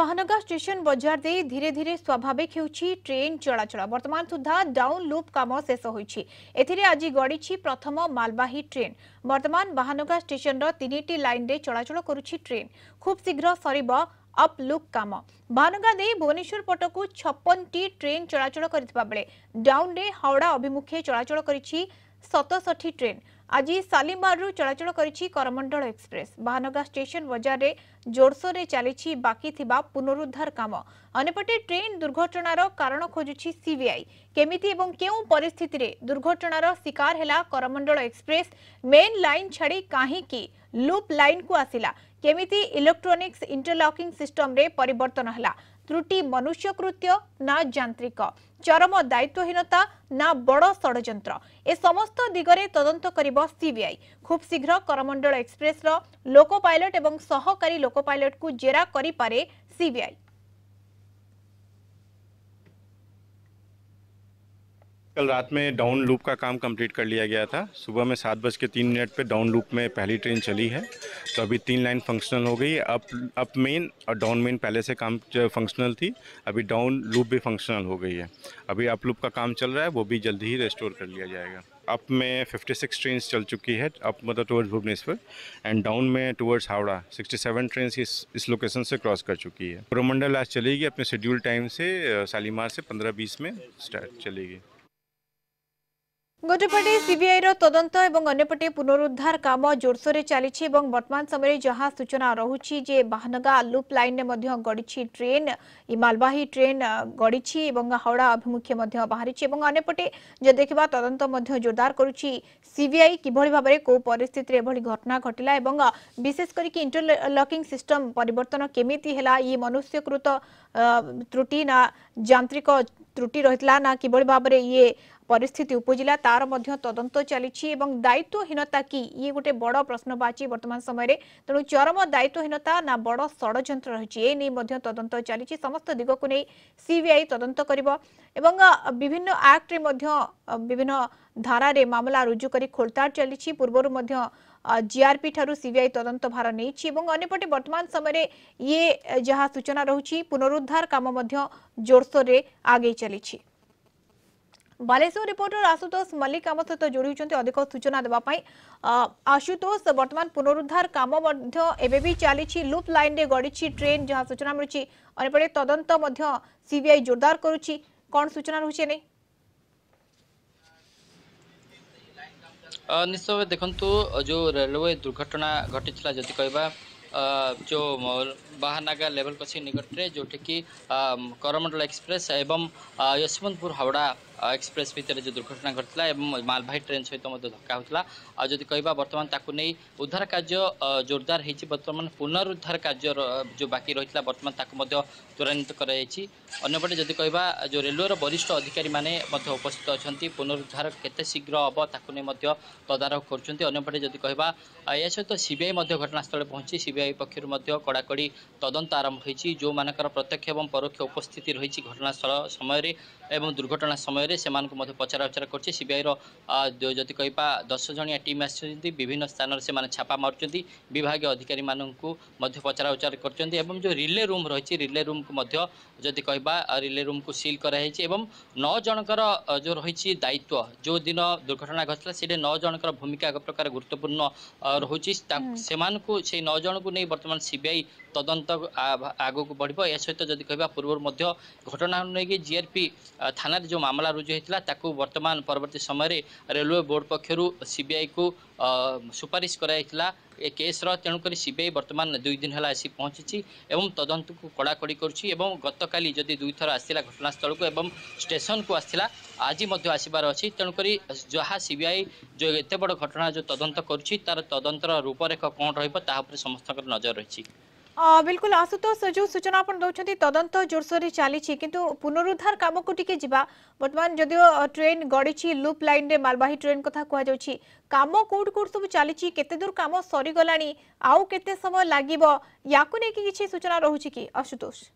મહાનગા station બજાર દે ધીરે ધીરે સ્વાભાવિક હેઉચી ટ્રેન ચળાચળ વર્તમાન સુધા ડાઉન લૂપ કામ શેષ હોઈଛି એથિરે આજી ગડીଛି પ્રથમ માલવાહી ટ્રેન વર્તમાન મહાનગા સ્ટેશનર તિનિટી લાઇનરે ચળાચળ કરુଛି ટ્રેન ખૂબ શીઘ્ર સરીબ અપ લૂપ કામ મહાનગા દે ભુવનેશ્વર પટકુ છપ્પનટી ટ્રેન ચળાચળ કરીଥିବା બેલે ડાઉનરે હાવડા અભિમુખે ચળાચળ કરીଛି સતસઠી ટ્રેન ଆଜି ଶାଲିମାରରୁ ଚଳାଚଳ କରିଛି କରମଣ୍ଡଳ ଏକ୍ସପ୍ରେସ୍ ବାହାନଗା ଷ୍ଟେସନ ବଜାରରେ ଜୋରସୋରରେ ଚାଲିଛି ବାକି ଥିବା ପୁନରୁଦ୍ଧାର କାମ ଅନ୍ୟପଟେ ଟ୍ରେନ୍ ଦୁର୍ଘଟଣାର କାରଣ ଖୋଜୁଛି ସିବିଆଇ କେମିତି ଏବଂ କେଉଁ ପରିସ୍ଥିତିରେ ଦୁର୍ଘଟଣାର ଶିକାର ହେଲା କରମଣ୍ଡଳ ଏକ୍ସପ୍ରେସ୍ ମେନ୍ ଲାଇନ୍ ଛାଡ଼ି କାହିଁକି ଲୁପ୍ ଲାଇନ୍କୁ ଆସିଲା କେମିତି ଇଲେକ୍ଟ୍ରୋନିକ୍ସ ଇଣ୍ଟରଲକିଂ ସିଷ୍ଟମରେ ପରିବର୍ତ୍ତନ ହେଲା ত্রুটি মনুষ্যকৃত্য না যান্ত্রিক চরম দায়িত্বহীনতা না বড় ষড়যন্ত্র এ সমস্ত দিগরে তদন্ত করব সিবিআই খুব শীঘ্র করমণ্ডল এক্সপ্রেসর লোকো পাইলট এবং সহকারী লোকো পাইলটকু জেরা করিপারে सीबीआई कल रात में डाउन लूप का काम कंप्लीट कर लिया गया था सुबह में सात बज के तीन मिनट पर डाउन लूप में पहली ट्रेन चली है तो अभी तीन लाइन फंक्शनल हो गई अप अप मेन और डाउन मेन पहले से काम फंक्शनल थी अभी डाउन लूप भी फंक्शनल हो गई है अभी अप लूप का काम चल रहा है वो भी जल्दी ही रेस्टोर कर लिया जाएगा अप में 56 ट्रेन चल चुकी है अप मतलब टूवर्ड्स भुवनेश्वर एंड डाउन में टूवर्ड्स हावड़ा 67 ट्रेन इस इस लोकेशन से क्रॉस कर चुकी है कोरोमंडल आज चलेगी अपने शेड्यूल टाइम से शालीमार से 15-20 में स्टार्ट चलेगी ଗୋଟିଏପଟେ ସିବିଆଇର ତଦନ୍ତ ଏବଂ ଅନ୍ୟପଟେ ପୁନରୁଦ୍ଧାର କାମ ଜୋରସୋରରେ ଚାଲିଛି ଏବଂ ବର୍ତ୍ତମାନ ସମୟରେ ଯାହା ସୂଚନା ରହୁଛି ଯେ ବାହାନଗା ଲୁପ୍ ଲାଇନ୍ରେ ମଧ୍ୟ ଗଡ଼ିଛି ଟ୍ରେନ୍ ଇ ମାଲବାହୀ ଟ୍ରେନ୍ ଗଡ଼ିଛି ଏବଂ ହାଓଡ଼ା ଅଭିମୁଖେ ମଧ୍ୟ ବାହାରିଛି ଏବଂ ଅନ୍ୟପଟେ ଯଦି ଦେଖିବା ତଦନ୍ତ ମଧ୍ୟ ଜୋରଦାର କରୁଛି ସିବିଆଇ କିଭଳି ଭାବରେ କେଉଁ ପରିସ୍ଥିତିରେ ଏଭଳି ଘଟଣା ଘଟିଲା ଏବଂ ବିଶେଷ କରିକି ଇଣ୍ଟରଲକିଂ ସିଷ୍ଟମ୍ ପରିବର୍ତ୍ତନ କେମିତି ହେଲା ଇ ମନୁଷ୍ୟକୃତ ତ୍ରୁଟି ନା ଯାନ୍ତ୍ରିକ ତ୍ରୁଟି ରହିଥିଲା ନା କିଭଳି ଭାବରେ ଇଏ পরিস্থিতি উপজিলা তার মধ্যে তদন্ত চালিছি এবং দায়িত্বহীনতা কি ইয়ে গোটে বড় প্রশ্নবাচী বর্তমান সময়ের তেমন চরম দায়িত্বহীনতা না বড় ষড়যন্ত্র রয়েছে এই নিয়ে মধ্যে তদন্ত চালিছি সমস্ত দিগক নেই সিবিআই তদন্ত করব এবং বিভিন্ন আক্টরে মধ্যে বিভিন্ন ধারারে মামলা রুজু করে খোলতাড় চালিছি পূর্বর মধ্যে জিআরপি ঠারু সিবিআই তদন্ত ভার নেইছি এবং অন্যপটে বর্তমান সময়ে ইয়ে যা সূচনা রয়েছে পুনরুদ্ধার কাম মধ্য জোরসোরে আগে চালিছি ବାଲେଶ୍ୱର ରିପୋର୍ଟର ଆଶୁତୋଷ ମଲ୍ଲିକ ଆମ ସହିତ ଯୋଡ଼ି ହୋଇଛନ୍ତି ଅଧିକ ସୂଚନା ଦେବା ପାଇଁ ଆଶୁତୋଷ ବର୍ତ୍ତମାନ ପୁନରୁଦ୍ଧାର କାମ ମଧ୍ୟ ଏବେ ବି ଚାଲିଛି ଲୁପ୍ ଲାଇନ୍ରେ ଗଡ଼ିଛି ଟ୍ରେନ୍ ଯାହା ସୂଚନା ମିଳୁଛି ଅନ୍ୟପଟେ ତଦନ୍ତ ମଧ୍ୟ ସିବିଆଇ ଜୋରଦାର କରୁଛି କ'ଣ ସୂଚନା ରହୁଛି ନେଇ ନିଶ୍ଚୟ ଦେଖନ୍ତୁ ଯେଉଁ ରେଲୱେ ଦୁର୍ଘଟଣା ଘଟିଥିଲା ଯଦି କହିବା जो बाहनागा लेभल कसी निकटले जोटिक करमण्डल एक्सप्रेस एवं यशवन्तपुर हावडा এক্সপ্রেস ভিতরে যে দুর্ঘটনা ঘটিলা এবং মালবাহী ট্রেন সহ মধ্যে ধক্কা হচ্ছিল আর যদি কহবা বর্তমান তাকে নেই উদ্ধার কার্য জোরদার হয়েছে বর্তমান পুনরুদ্ধার কার্য যে বাকি রয়েছিল বর্তমান তাকে মধ্যে ত্বরান্বিত করা যাই অন্যপটে যদি কহবা যে রেলওয়ের বরিষ্ঠ অধিকারী মানে মধ্যে উপস্থিত অনেক পুনরুদ্ধার কেতে শীঘ্র হব তাকে নিয়ে মধ্যে তদারখ করছেন অন্যপটে যদি কহবা এ সহ সিবিআই মধ্যে ঘটনাস্থলে পৌঁছি সিবিআই পক্ষর মধ্যে কড়াকড়ি তদন্ত আরম্ভ হয়েছে যে প্রত্যক্ষ এবং পরোক্ষ উপস্থিতি রয়েছে ঘটনাস্থল সময় এবং দুর্ঘটনা সময় ମଧ୍ୟରେ ସେମାନଙ୍କୁ ମଧ୍ୟ ପଚରାଉଚରା କରୁଛି ସିବିଆଇର ଯଦି କହିବା ଦଶ ଜଣିଆ ଟିମ୍ ଆସିଛନ୍ତି ବିଭିନ୍ନ ସ୍ଥାନରେ ସେମାନେ ଛାପା ମାରୁଛନ୍ତି ବିଭାଗୀୟ ଅଧିକାରୀମାନଙ୍କୁ ମଧ୍ୟ ପଚରାଉଚରା କରୁଛନ୍ତି ଏବଂ ଯେଉଁ ରିଲେ ରୁମ୍ ରହିଛି ରିଲେ ରୁମ୍କୁ ମଧ୍ୟ ଯଦି କହିବା ରିଲେ ରୁମ୍କୁ ସିଲ୍ କରାଯାଇଛି ଏବଂ ନଅ ଜଣଙ୍କର ଯେଉଁ ରହିଛି ଦାୟିତ୍ୱ ଯେଉଁ ଦିନ ଦୁର୍ଘଟଣା ଘଟିଲା ସେଠି ନଅ ଜଣଙ୍କର ଭୂମିକା ଏକ ପ୍ରକାର ଗୁରୁତ୍ୱପୂର୍ଣ୍ଣ ରହୁଛି ସେମାନଙ୍କୁ ସେଇ ନଅ ଜଣଙ୍କୁ ନେଇ ବର୍ତ୍ତମାନ ସିବିଆଇ ତଦନ୍ତ ଆଗକୁ ବଢ଼ିବ ଏହା ସହିତ ଯଦି କହିବା ପୂର୍ବରୁ ମଧ୍ୟ ଘଟଣାକୁ ନେଇକି ଜିଆର୍ପି ଥାନାରେ ଯେଉଁ ମାମଲା ରୁଜୁ ହୋଇଥିଲା ତାକୁ ବର୍ତ୍ତମାନ ପରବର୍ତ୍ତୀ ସମୟରେ ରେଲୱେ ବୋର୍ଡ଼ ପକ୍ଷରୁ ସିବିଆଇକୁ ସୁପାରିଶ କରାଯାଇଥିଲା ଏ କେସ୍ର ତେଣୁକରି ସିବିଆଇ ବର୍ତ୍ତମାନ ଦୁଇ ଦିନ ହେଲା ଆସି ପହଞ୍ଚିଛି ଏବଂ ତଦନ୍ତକୁ କଡ଼ାକଡ଼ି କରୁଛି ଏବଂ ଗତକାଲି ଯଦି ଦୁଇଥର ଆସିଥିଲା ଘଟଣାସ୍ଥଳକୁ ଏବଂ ଷ୍ଟେସନକୁ ଆସିଥିଲା ଆଜି ମଧ୍ୟ ଆସିବାର ଅଛି ତେଣୁକରି ଯାହା ସିବିଆଇ ଯେଉଁ ଏତେ ବଡ଼ ଘଟଣା ଯେଉଁ ତଦନ୍ତ କରୁଛି ତାର ତଦନ୍ତର ରୂପରେଖ କ'ଣ ରହିବ ତାହା ଉପରେ ସମସ୍ତଙ୍କର ନଜର ରହିଛି ବିଲକୁଲ ଆଶୁତୋଷ ଯେଉଁ ସୂଚନା ଆପଣ ଦେଉଛନ୍ତି ତଦନ୍ତ ଜୋରସୋରରେ ଚାଲିଛି କିନ୍ତୁ ପୁନରୁଦ୍ଧାର କାମକୁ ଟିକେ ଯିବା ବର୍ତ୍ତମାନ ଯଦିଓ ଟ୍ରେନ୍ ଗଡ଼ିଛି ଲୁପ୍ ଲାଇନ୍ରେ ମାଲବାହୀ ଟ୍ରେନ୍ କଥା କୁହାଯାଉଛି କାମ କୋଉଠି କୋଉଠି ସବୁ ଚାଲିଛି କେତେ ଦୂର କାମ ସରିଗଲାଣି ଆଉ କେତେ ସମୟ ଲାଗିବ ୟାକୁ ନେଇକି କିଛି ସୂଚନା ରହୁଛି କି ଆଶୁତୋଷ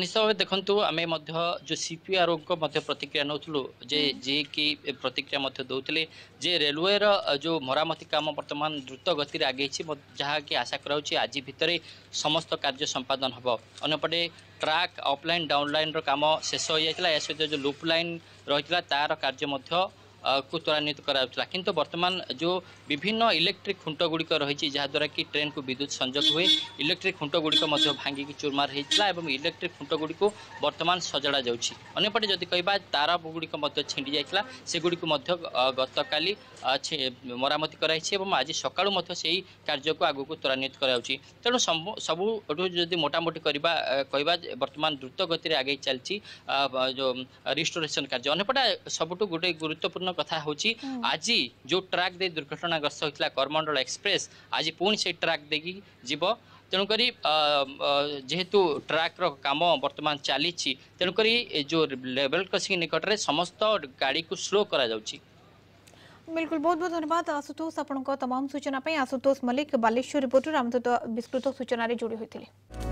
ନିଶ୍ଚିତ ଭାବେ ଦେଖନ୍ତୁ ଆମେ ମଧ୍ୟ ଯେଉଁ ସିପିଆର୍ଓଙ୍କ ମଧ୍ୟ ପ୍ରତିକ୍ରିୟା ନେଉଥିଲୁ ଯେ ଯିଏକି ପ୍ରତିକ୍ରିୟା ମଧ୍ୟ ଦେଉଥିଲେ ଯେ ରେଲୱେର ଯେଉଁ ମରାମତି କାମ ବର୍ତ୍ତମାନ ଦ୍ରୁତ ଗତିରେ ଆଗେଇଛି ଯାହାକି ଆଶା କରାଯାଉଛି ଆଜି ଭିତରେ ସମସ୍ତ କାର୍ଯ୍ୟ ସମ୍ପାଦନ ହେବ ଅନ୍ୟପଟେ ଟ୍ରାକ୍ ଅଫ୍ଲାଇନ୍ ଡାଉନ୍ଲାଇନ୍ର କାମ ଶେଷ ହୋଇଯାଇଥିଲା ଏହା ସହିତ ଯେଉଁ ଲୁପ୍ ଲାଇନ୍ ରହିଥିଲା ତା'ର କାର୍ଯ୍ୟ ମଧ୍ୟ କୁ ତ୍ୱରାନ୍ୱିତ କରାଯାଉଥିଲା କିନ୍ତୁ ବର୍ତ୍ତମାନ ଯେଉଁ ବିଭିନ୍ନ ଇଲେକ୍ଟ୍ରିକ୍ ଖୁଣ୍ଟ ଗୁଡ଼ିକ ରହିଛି ଯାହାଦ୍ୱାରା କି ଟ୍ରେନ୍କୁ ବିଦ୍ୟୁତ ସଂଯୋଗ ହୁଏ ଇଲେକ୍ଟ୍ରିକ୍ ଖୁଣ୍ଟ ଗୁଡ଼ିକ ମଧ୍ୟ ଭାଙ୍ଗିକି ଚୁରମାର ହୋଇଥିଲା ଏବଂ ଇଲେକ୍ଟ୍ରିକ୍ ଖୁଣ୍ଟ ଗୁଡ଼ିକୁ ବର୍ତ୍ତମାନ ସଜଡ଼ା ଯାଉଛି ଅନ୍ୟପଟେ ଯଦି କହିବା ତାର ଗୁଡ଼ିକ ମଧ୍ୟ ଛିଣ୍ଡି ଯାଇଥିଲା ସେଗୁଡ଼ିକୁ ମଧ୍ୟ ଗତକାଲି ମରାମତି କରାଯାଇଛି ଏବଂ ଆଜି ସକାଳୁ ମଧ୍ୟ ସେହି କାର୍ଯ୍ୟକୁ ଆଗକୁ ତ୍ୱରାନ୍ୱିତ କରାଯାଉଛି ତେଣୁ ସବୁଠୁ ଯଦି ମୋଟାମୋଟି କରିବା କହିବା ବର୍ତ୍ତମାନ ଦ୍ରୁତ ଗତିରେ ଆଗେଇ ଚାଲିଛି ଯେଉଁ ରିଷ୍ଟୋରେସନ୍ କାର୍ଯ୍ୟ ଅନ୍ୟପଟେ ସବୁଠୁ ଗୋଟେ ଗୁରୁତ୍ୱପୂର୍ଣ୍ଣ କଥା ହେଉଛି ଆଜି ଯେଉଁ ଟ୍ରାକ୍ ଦେଇ ଦୁର୍ଘଟଣାଗ୍ରସ୍ତ ହୋଇଥିଲା କରମଣ୍ଡଳ ଏକ୍ସପ୍ରେସ୍ ଆଜି ପୁଣି ସେଇ ଟ୍ରାକ୍ ଦେଇକି ଯିବ ତେଣୁକରି ଯେହେତୁ ଟ୍ରାକ୍ର କାମ ବର୍ତ୍ତମାନ ଚାଲିଛି ତେଣୁକରି ଯେଉଁ ଲେବଲ୍ କ୍ରସିଂ ନିକଟରେ ସମସ୍ତ ଗାଡ଼ିକୁ ସ୍ଲୋ କରାଯାଉଛି बिल्कुल बहुत बहुत धन्यवाद आशुतोष आपण तमाम सूचना आशुतोष मल्लिक बालेश्वर रिपोर्टर आम सहित विस्तृत सूचन जोड़ी होते